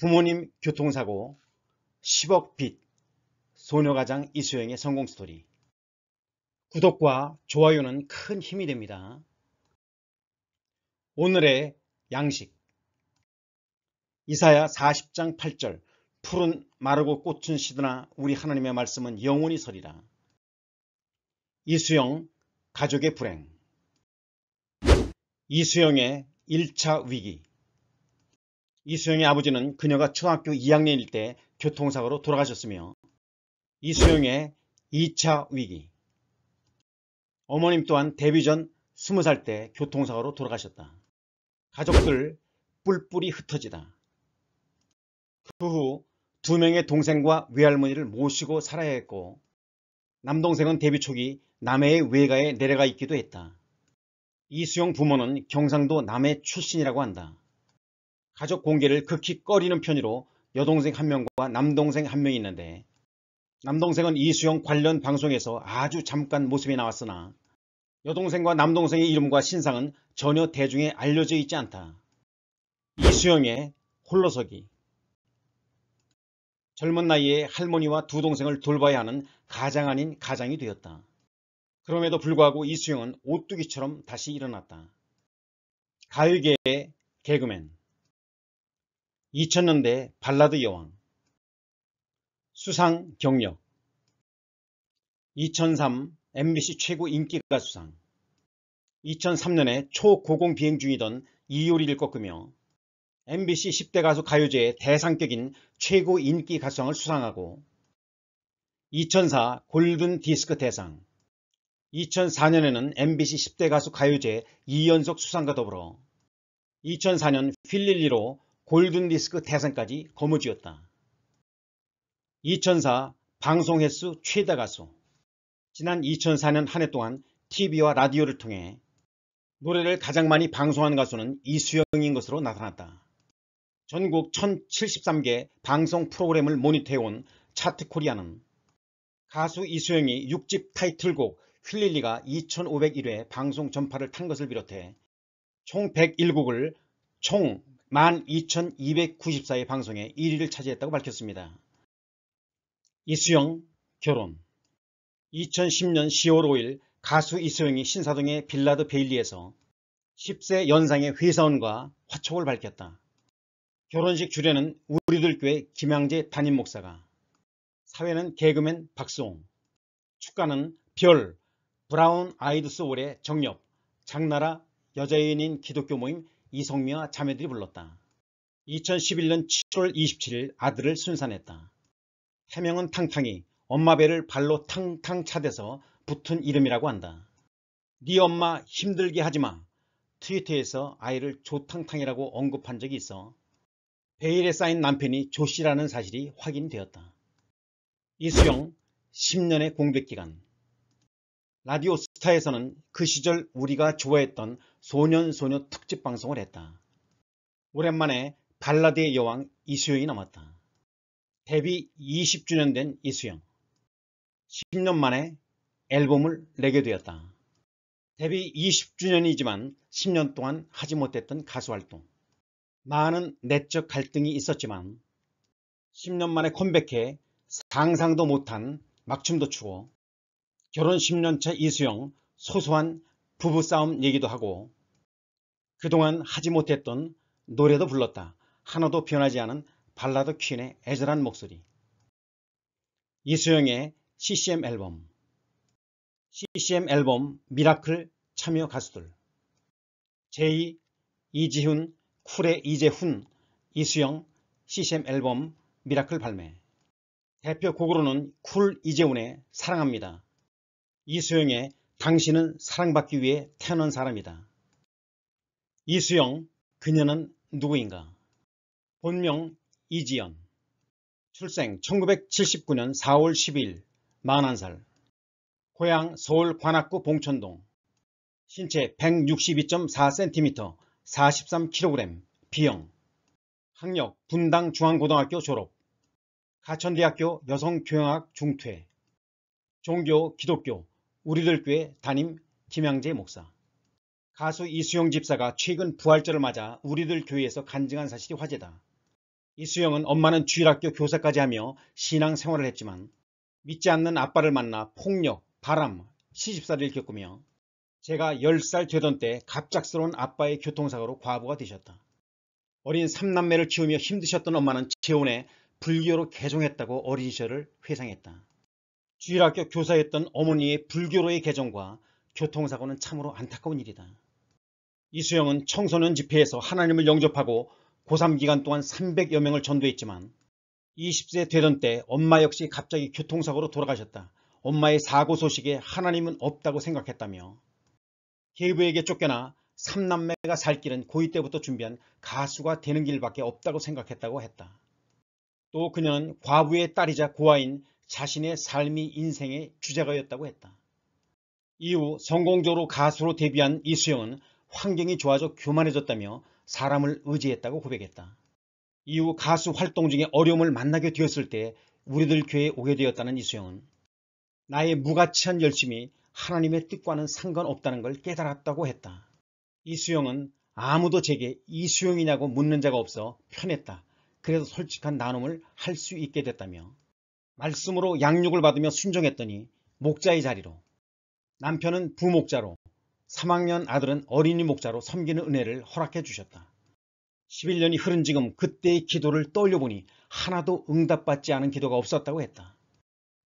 부모님 교통사고 10억 빚 소녀가장 이수영의 성공 스토리 구독과 좋아요는 큰 힘이 됩니다. 오늘의 양식 이사야 40장 8절 푸른 마르고 꽃은 시드나 우리 하나님의 말씀은 영원히 서리라. 이수영 가족의 불행 이수영의 1차 위기 이수영의 아버지는 그녀가 초등학교 2학년일 때 교통사고로 돌아가셨으며 이수영의 2차 위기 어머님 또한 데뷔 전 20살 때 교통사고로 돌아가셨다. 가족들 뿔뿔이 흩어지다. 그 후 두 명의 동생과 외할머니를 모시고 살아야 했고 남동생은 데뷔 초기 남해의 외가에 내려가 있기도 했다. 이수영 부모는 경상도 남해 출신이라고 한다. 가족 공개를 극히 꺼리는 편으로 여동생 한 명과 남동생 한 명이 있는데 남동생은 이수영 관련 방송에서 아주 잠깐 모습이 나왔으나 여동생과 남동생의 이름과 신상은 전혀 대중에 알려져 있지 않다. 이수영의 홀로서기 젊은 나이에 할머니와 두 동생을 돌봐야 하는 가장 아닌 가장이 되었다. 그럼에도 불구하고 이수영은 오뚜기처럼 다시 일어났다. 가을계의 개그맨 2000년대 발라드 여왕 수상 경력 2003 MBC 최고 인기가 수상 2003년에 초고공 비행 중이던 이효리를 꺾으며 MBC 10대 가수 가요제의 대상격인 최고 인기 가수상을 수상하고 2004 골든 디스크 대상 2004년에는 MBC 10대 가수 가요제 2연속 수상과 더불어 2004년 필릴리로 골든디스크 대상까지 거머쥐었다. 2004 방송 횟수 최다 가수 지난 2004년 한 해 동안 TV와 라디오를 통해 노래를 가장 많이 방송한 가수는 이수영인 것으로 나타났다. 전국 1073개 방송 프로그램을 모니터해온 차트 코리아는 가수 이수영이 6집 타이틀곡 휠릴리가 2501회 방송 전파를 탄 것을 비롯해 총 101곡을 총 12,294의 방송에 1위를 차지했다고 밝혔습니다. 이수영 결혼 2010년 10월 5일 가수 이수영이 신사동의 빌라드 베일리에서 10세 연상의 회사원과 화촉을 밝혔다. 결혼식 주례는 우리들 교회 김양재 담임 목사가 사회는 개그맨 박수홍 축가는 별 브라운 아이드 소울의 정엽 장나라 여자인인 애 기독교 모임 이성미와 자매들이 불렀다. 2011년 7월 27일 아들을 순산했다. 해명은 탕탕이 엄마 배를 발로 탕탕 차대서 붙은 이름이라고 한다. 네 엄마 힘들게 하지마. 트위터에서 아이를 조탕탕이라고 언급한 적이 있어 베일에 쌓인 남편이 조씨라는 사실이 확인되었다. 이수영 10년의 공백기간 라디오 스타에서는 그 시절 우리가 좋아했던 소년소녀 특집 방송을 했다. 오랜만에 발라드의 여왕 이수영이 남았다. 데뷔 20주년 된 이수영. 10년 만에 앨범을 내게 되었다. 데뷔 20주년이지만 10년 동안 하지 못했던 가수 활동. 많은 내적 갈등이 있었지만 10년 만에 컴백해 상상도 못한 막춤도 추고 결혼 10년차 이수영 소소한 부부싸움 얘기도 하고 그동안 하지 못했던 노래도 불렀다. 하나도 변하지 않은 발라드 퀸의 애절한 목소리. 이수영의 CCM 앨범 CCM 앨범 미라클 참여 가수들 제2 이지훈 쿨의 이재훈 이수영 CCM 앨범 미라클 발매 대표곡으로는 쿨 이재훈의 사랑합니다. 이수영의 당신은 사랑받기 위해 태어난 사람이다. 이수영, 그녀는 누구인가? 본명 이지연. 출생 1979년 4월 10일, 41살. 고향 서울 관악구 봉천동. 신체 162.4cm, 43kg, 비형. 학력 분당 중앙고등학교 졸업. 가천대학교 여성교양학 중퇴. 종교 기독교. 우리들 교회 담임 김양재 목사 가수 이수영 집사가 최근 부활절을 맞아 우리들 교회에서 간증한 사실이 화제다. 이수영은 엄마는 주일학교 교사까지 하며 신앙생활을 했지만 믿지 않는 아빠를 만나 폭력, 바람, 시집살이를 겪으며 제가 10살 되던 때 갑작스러운 아빠의 교통사고로 과부가 되셨다. 어린 3남매를 키우며 힘드셨던 엄마는 재혼에 불교로 개종했다고 어린 시절을 회상했다. 주일학교 교사였던 어머니의 불교로의 개정과 교통사고는 참으로 안타까운 일이다. 이수영은 청소년 집회에서 하나님을 영접하고 고3 기간 동안 300여 명을 전도했지만 20세 되던 때 엄마 역시 갑자기 교통사고로 돌아가셨다. 엄마의 사고 소식에 하나님은 없다고 생각했다며 계부에게 쫓겨나 삼남매가 살 길은 고2 때부터 준비한 가수가 되는 길밖에 없다고 생각했다고 했다. 또 그녀는 과부의 딸이자 고아인 자신의 삶이 인생의 주제가였다고 했다. 이후 성공적으로 가수로 데뷔한 이수영은 환경이 좋아져 교만해졌다며 사람을 의지했다고 고백했다. 이후 가수 활동 중에 어려움을 만나게 되었을 때 우리들 교회에 오게 되었다는 이수영은 나의 무가치한 열심이 하나님의 뜻과는 상관없다는 걸 깨달았다고 했다. 이수영은 아무도 제게 이수영이냐고 묻는 자가 없어 편했다. 그래서 솔직한 나눔을 할 수 있게 됐다며 말씀으로 양육을 받으며 순종했더니 목자의 자리로 남편은 부목자로 3학년 아들은 어린이 목자로 섬기는 은혜를 허락해 주셨다. 11년이 흐른 지금 그때의 기도를 떠올려보니 하나도 응답받지 않은 기도가 없었다고 했다.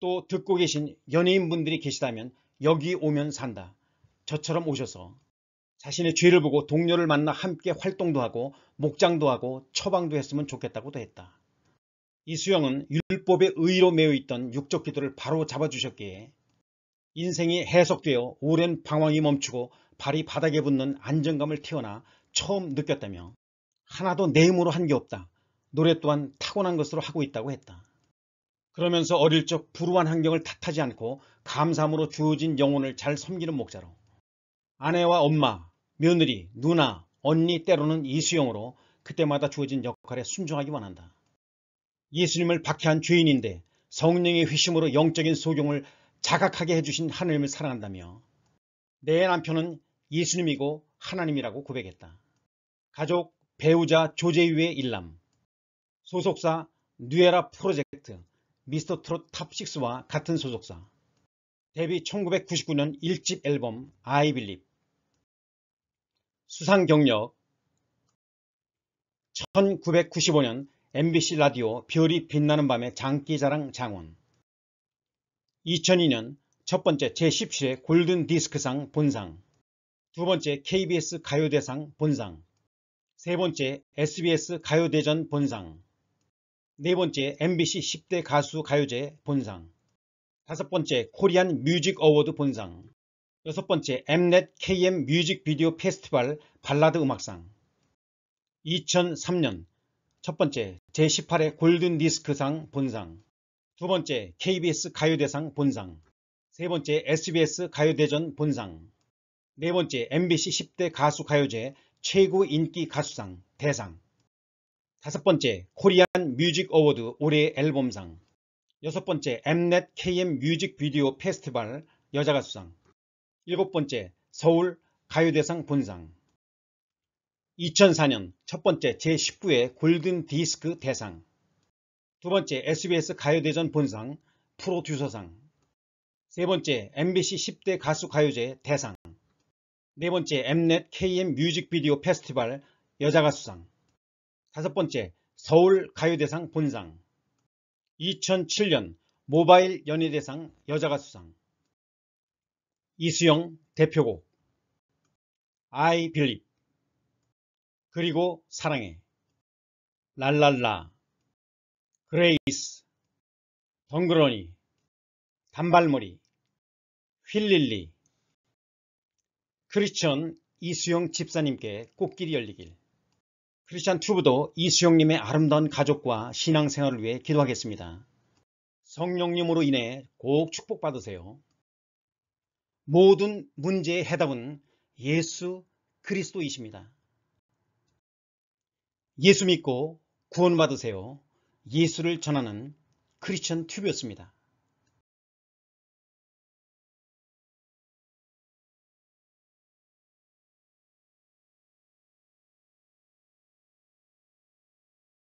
또 듣고 계신 연예인분들이 계시다면 여기 오면 산다. 저처럼 오셔서 자신의 죄를 보고 동료를 만나 함께 활동도 하고 목장도 하고 처방도 했으면 좋겠다고도 했다. 이수영은 율법의 의로 매여 있던 육적 기도를 바로 잡아주셨기에 인생이 해석되어 오랜 방황이 멈추고 발이 바닥에 붙는 안정감을 태어나 처음 느꼈다며 하나도 내 힘으로 한 게 없다. 노래 또한 타고난 것으로 하고 있다고 했다. 그러면서 어릴 적 불우한 환경을 탓하지 않고 감사함으로 주어진 영혼을 잘 섬기는 목자로 아내와 엄마, 며느리, 누나, 언니 때로는 이수영으로 그때마다 주어진 역할에 순종하기 원한다. 예수님을 박해한 죄인인데 성령의 휘심으로 영적인 소경을 자각하게 해주신 하나님을 사랑한다며 내 남편은 예수님이고 하나님이라고 고백했다. 가족, 배우자 조제유의 일남, 소속사 뉴에라 프로젝트, 미스터 트롯 탑6와 같은 소속사, 데뷔 1999년 1집 앨범 아이 빌립, 수상 경력 1995년 MBC 라디오 별이 빛나는 밤의 장기자랑 장원 2002년 첫 번째 제17회 골든디스크상 본상 두 번째 KBS 가요대상 본상 세 번째 SBS 가요대전 본상 네 번째 MBC 10대 가수 가요제 본상 다섯 번째 코리안 뮤직 어워드 본상 여섯 번째 Mnet KM 뮤직비디오 페스티벌 발라드 음악상 2003년 첫 번째, 제18회 골든디스크상 본상 두 번째, KBS 가요대상 본상 세 번째, SBS 가요대전 본상 네 번째, MBC 10대 가수 가요제 최고 인기 가수상 대상 다섯 번째, 코리안 뮤직 어워드 올해 앨범상 여섯 번째, Mnet KM 뮤직 비디오 페스티벌 여자가수상 일곱 번째, 서울 가요대상 본상 2004년 첫 번째 제19회 골든 디스크 대상 두 번째 SBS 가요대전 본상 프로듀서상 세 번째 MBC 10대 가수 가요제 대상 네 번째 Mnet KM 뮤직비디오 페스티벌 여자가수상 다섯 번째 서울 가요대상 본상 2007년 모바일 연예대상 여자가수상 이수영 대표곡 I Believe 그리고 사랑해. 랄랄라. 그레이스. 덩그러니. 단발머리. 휠릴리. 크리스천 이수영 집사님께 꽃길이 열리길. 크리스천 튜브도 이수영님의 아름다운 가족과 신앙생활을 위해 기도하겠습니다. 성령님으로 인해 꼭 축복받으세요. 모든 문제의 해답은 예수 그리스도이십니다. 예수 믿고 구원 받으세요. 예수를 전하는 크리스천 튜브였습니다.